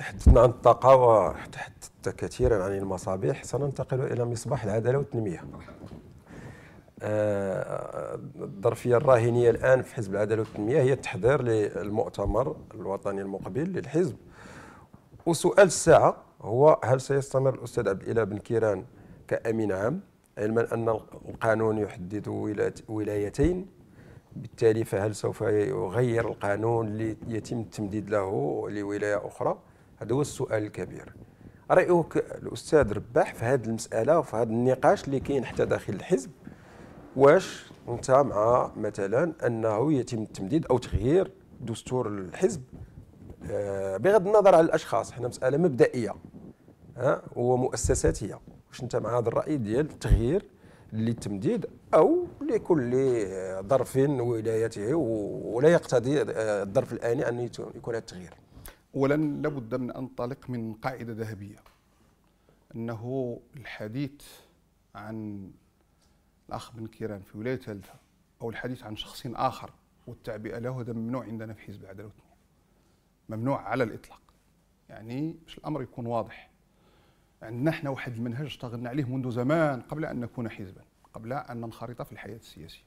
تحدثنا عن الطاقة وتحدثت كثيرا عن المصابيح سننتقل إلى مصباح العدالة والتنمية الظرفية آه، الراهنية الآن في حزب العدالة والتنمية هي التحضير للمؤتمر الوطني المقبل للحزب وسؤال الساعة هو هل سيستمر الأستاذ عبد الإله بن كيران كأمين عام علما أن القانون يحدد ولايتين بالتالي فهل سوف يغير القانون ليتم التمديد له لولاية أخرى هذا هو السؤال الكبير رايك الاستاذ رباح في هذه المساله وفي هذا النقاش اللي كاين حتى داخل الحزب واش انت مع مثلا انه يتم التمديد او تغيير دستور الحزب آه، بغض النظر على الاشخاص حنا مساله مبدئيه ها ومؤسساتيه واش انت مع هذا الراي ديال التغيير للتمديد او لكل ظرف ولايته ولا يقتضي آه، الظرف الاني ان يكون التغيير اولا لابد من ان ننطلق من قاعده ذهبيه انه الحديث عن الاخ بن كيران في ولايه ثالثه او الحديث عن شخص اخر والتعبئه له هذا ممنوع عندنا في حزب العداله والتنميه ممنوع على الاطلاق يعني باش الامر يكون واضح عندنا يعني احنا واحد المنهج اشتغلنا عليه منذ زمان قبل ان نكون حزبا قبل ان ننخرط في الحياه السياسيه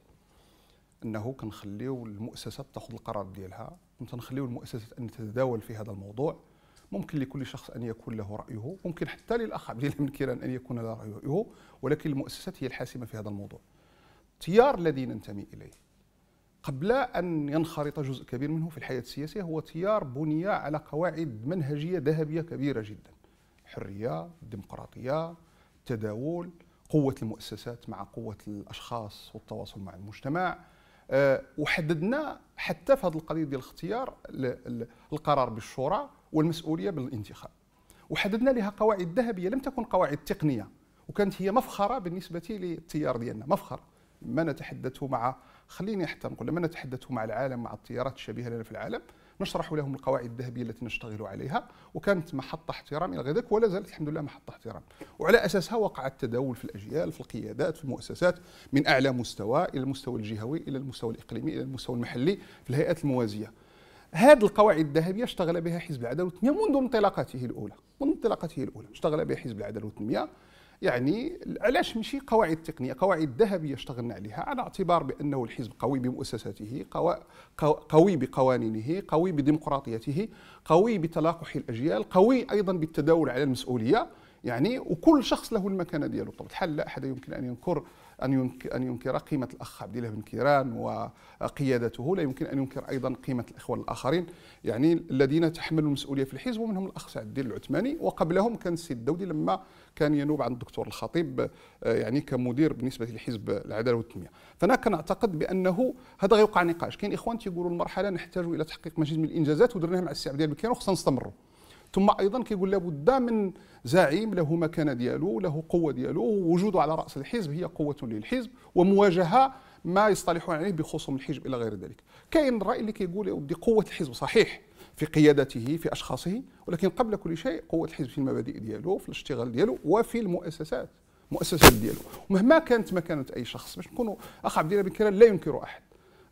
انه كنخليو المؤسسه تاخذ القرار ديالها تنخليو المؤسسه ان تتداول في هذا الموضوع ممكن لكل شخص ان يكون له رايه ممكن حتى للاخ عبد الله كيران ان يكون له رايه ولكن المؤسسات هي الحاسمه في هذا الموضوع التيار الذي ننتمي اليه قبل ان ينخرط جزء كبير منه في الحياه السياسيه هو تيار بني على قواعد منهجيه ذهبيه كبيره جدا الحريه الديمقراطيه التداول قوه المؤسسات مع قوه الاشخاص والتواصل مع المجتمع آه، وحددنا حتى في هذه القضيه ديال الاختيار القرار بالشورى والمسؤوليه بالانتخاب وحددنا لها قواعد ذهبيه لم تكن قواعد تقنيه وكانت هي مفخره بالنسبه للتيار ديالنا مفخره ما نتحدث مع خليني حتى نقول لما نتحدث مع العالم مع التيارات الشبيهه لنا في العالم نشرح لهم القواعد الذهبيه التي نشتغل عليها وكانت محطه احترام الى غير ذلك ولا زالت الحمد لله محطه احترام وعلى اساسها وقع التداول في الاجيال في القيادات في المؤسسات من اعلى مستوى الى المستوى الجهوي الى المستوى الاقليمي الى المستوى المحلي في الهيئات الموازيه هذه القواعد الذهبيه اشتغل بها حزب العداله والتنميه منذ انطلاقته الاولى منذ انطلاقته الاولى اشتغل بها حزب العداله والتنميه يعني علاش ماشي قواعد تقنيه قواعد ذهبيه اشتغلنا عليها على اعتبار بانه الحزب قوي بمؤسساته قوي بقوانينه قوي بديمقراطيته قوي بتلاقح الاجيال قوي ايضا بالتداول على المسؤوليه يعني وكل شخص له المكانه ديالو بطبيعه حل لا احد يمكن ان ينكر أن ينكر قيمة الأخ عبد الله بن كيران وقيادته لا يمكن أن ينكر أيضا قيمة الإخوان الآخرين يعني الذين تحملوا المسؤولية في الحزب ومنهم الأخ سعد الدين العثماني وقبلهم كان السيد الدودي لما كان ينوب عن الدكتور الخطيب آه، يعني كمدير بالنسبة لحزب العدالة والتنمية فأنا كنعتقد بأنه هذا غيوقع نقاش كاين إخوان تيقولوا المرحلة نحتاج إلى تحقيق مزيد من الإنجازات ودرناها مع السي عبد الله بن كيران وخصنا نستمروا ثم ايضا كيقول لابد من زعيم له مكانه ديالو له قوه ديالو وجوده على راس الحزب هي قوه للحزب ومواجهه ما يصطلحون عليه بخصوم الحزب الى غير ذلك كاين الراي اللي كيقول يودي قوه الحزب صحيح في قيادته في اشخاصه ولكن قبل كل شيء قوه الحزب في المبادئ ديالو في الاشتغال ديالو وفي المؤسسات المؤسسات ديالو مهما كانت مكانه اي شخص باش نكونوا اخ عبد الله بن لا ينكر احد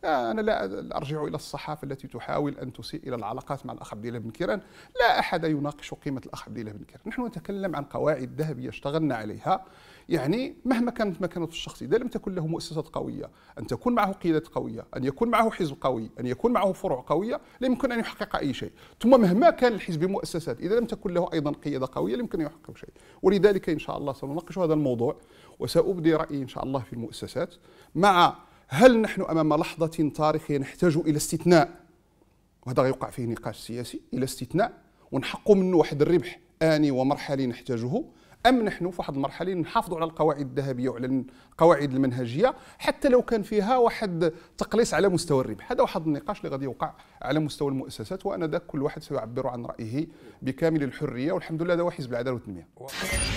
آه، أنا لا أرجع إلى الصحافة التي تحاول أن تسيء إلى العلاقات مع الأخ عبد الله بن كيران لا أحد يناقش قيمة الأخ عبد الله بن كيران نحن نتكلم عن قواعد ذهبية اشتغلنا عليها يعني مهما كانت مكانته الشخصية إذا لم تكن له مؤسسات قوية أن تكون معه قيادات قوية أن يكون معه حزب قوي أن يكون معه فروع قوية لا يمكن أن يحقق أي شيء ثم مهما كان الحزب مؤسسات، إذا لم تكن له أيضا قيادة قوية لا يمكن أن يحقق شيء ولذلك إن شاء الله سنناقش هذا الموضوع وسأبدي رأيي إن شاء الله في المؤسسات مع هل نحن امام لحظه تاريخيه نحتاج الى استثناء وهذا غيوقع فيه نقاش سياسي الى استثناء ونحق منه واحد الربح اني ومرحلي نحتاجه ام نحن في واحد المرحله نحافظ على القواعد الذهبيه وعلى القواعد المنهجيه حتى لو كان فيها واحد تقليص على مستوى الربح هذا واحد النقاش اللي غادي يوقع على مستوى المؤسسات وانا ذاك كل واحد سيعبر عن رايه بكامل الحريه والحمد لله هذا هو حزب العداله والتنميه